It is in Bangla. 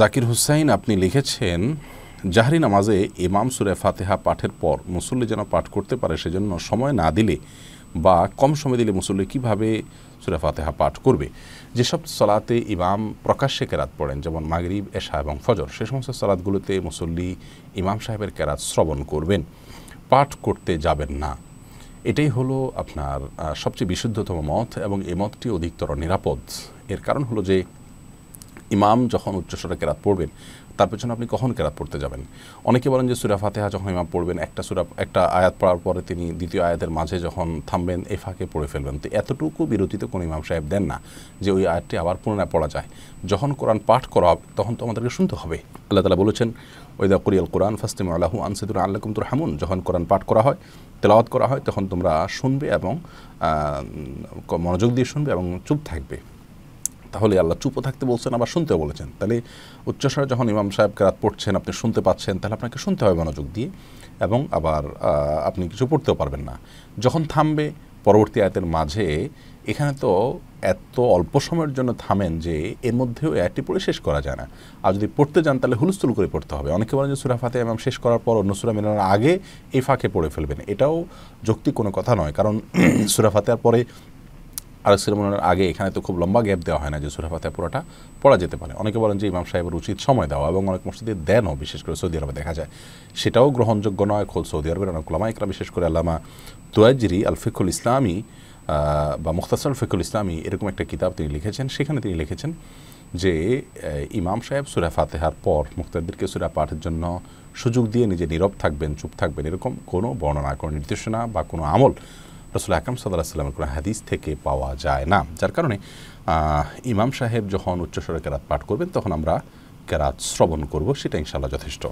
জাকির হুসাইন আপনি লিখেছেন জাহরি নামাজে ইমাম সুরে ফাতেহা পাঠের পর মুসল্লি যেন পাঠ করতে পারে সেজন্য সময় না দিলে বা কম সময় দিলে মুসল্লি কিভাবে সুরে ফাতেহা পাঠ করবে যেসব সলাতে ইমাম প্রকাশ্যে কেরাত পড়েন যেমন মাগরিব এশা এবং ফজর সে সমস্ত সলাদগুলোতে মুসল্লি ইমাম সাহেবের কেরাত শ্রবণ করবেন পাঠ করতে যাবেন না এটাই হলো আপনার সবচেয়ে বিশুদ্ধতম মত এবং এ মতটি অধিকতর নিরাপদ এর কারণ হলো যে ইমাম যখন উচ্চস্বরে কেরাত পড়বেন তার পেছনে আপনি কখন কেরাত পড়তে যাবেন অনেকে বলেন যে সুরা ফাতেহা যখন ইমাম পড়বেন একটা সুরা একটা আয়াত পড়ার পরে তিনি দ্বিতীয় আয়াতের মাঝে যখন থামবেন এ ফাঁকে পড়ে ফেলবেন তো এতটুকু বিরতিতে কোনো ইমাম সাহেব দেন না যে ওই আয়াতটি আবার পুনরায় পড়া যায় যখন কোরআন পাঠ করা হবে তখন তো আমাদেরকে শুনতে হবে আল্লাহ তালা বলেছেন ওইদা কুরিয়াল কোরআন ফাস্তিম আল্লাহু আনসিদুর আল্লাহ তুর হামুন যখন কোরআন পাঠ করা হয় তেলাওয়াত করা হয় তখন তোমরা শুনবে এবং মনোযোগ দিয়ে শুনবে এবং চুপ থাকবে তাহলে আল্লাহ চুপও থাকতে বলছেন আবার শুনতেও বলেছেন তাহলে উচ্চস্বরে যখন ইমাম সাহেব রাত পড়ছেন আপনি শুনতে পাচ্ছেন তাহলে আপনাকে শুনতে হবে মনোযোগ দিয়ে এবং আবার আপনি কিছু পড়তেও পারবেন না যখন থামবে পরবর্তী আয়তের মাঝে এখানে তো এত অল্প সময়ের জন্য থামেন যে এর মধ্যেও একটি পড়ে শেষ করা যায় না আর যদি পড়তে যান তাহলে হুলস্থুল করে পড়তে হবে অনেকে বলেন যে সুরাফাতে ফাতে ইমাম শেষ করার পর অন্য সুরা মেলানোর আগে এই ফাঁকে পড়ে ফেলবেন এটাও যৌক্তিক কোনো কথা নয় কারণ সুরাফাতে আর পরে আর সিরমনের আগে এখানে তো খুব লম্বা গ্যাপ দেওয়া হয় না যে সুরা ফাতে পুরোটা পড়া যেতে পারে অনেকে বলেন যে ইমাম সাহেবের উচিত সময় দেওয়া এবং অনেক মসজিদে দেনও বিশেষ করে সৌদি আরবে দেখা যায় সেটাও গ্রহণযোগ্য নয় খোল সৌদি আরবের অনেক লামা একরা বিশেষ করে আল্লামা তোয়াজরি আল ফিকুল ইসলামী বা মুখতাসর ফিকুল ইসলামী এরকম একটা কিতাব তিনি লিখেছেন সেখানে তিনি লিখেছেন যে ইমাম সাহেব সুরা ফাতেহার পর মুক্তারদেরকে সুরা পাঠের জন্য সুযোগ দিয়ে নিজে নীরব থাকবেন চুপ থাকবেন এরকম কোনো বর্ণনা কোনো নির্দেশনা বা কোনো আমল রসুল আকরম সাল্লাহ সাল্লামের কোনো হাদিস থেকে পাওয়া যায় না যার কারণে ইমাম সাহেব যখন উচ্চস্বরে কেরাত পাঠ করবেন তখন আমরা কেরাত শ্রবণ করব সেটা ইনশাল্লাহ যথেষ্ট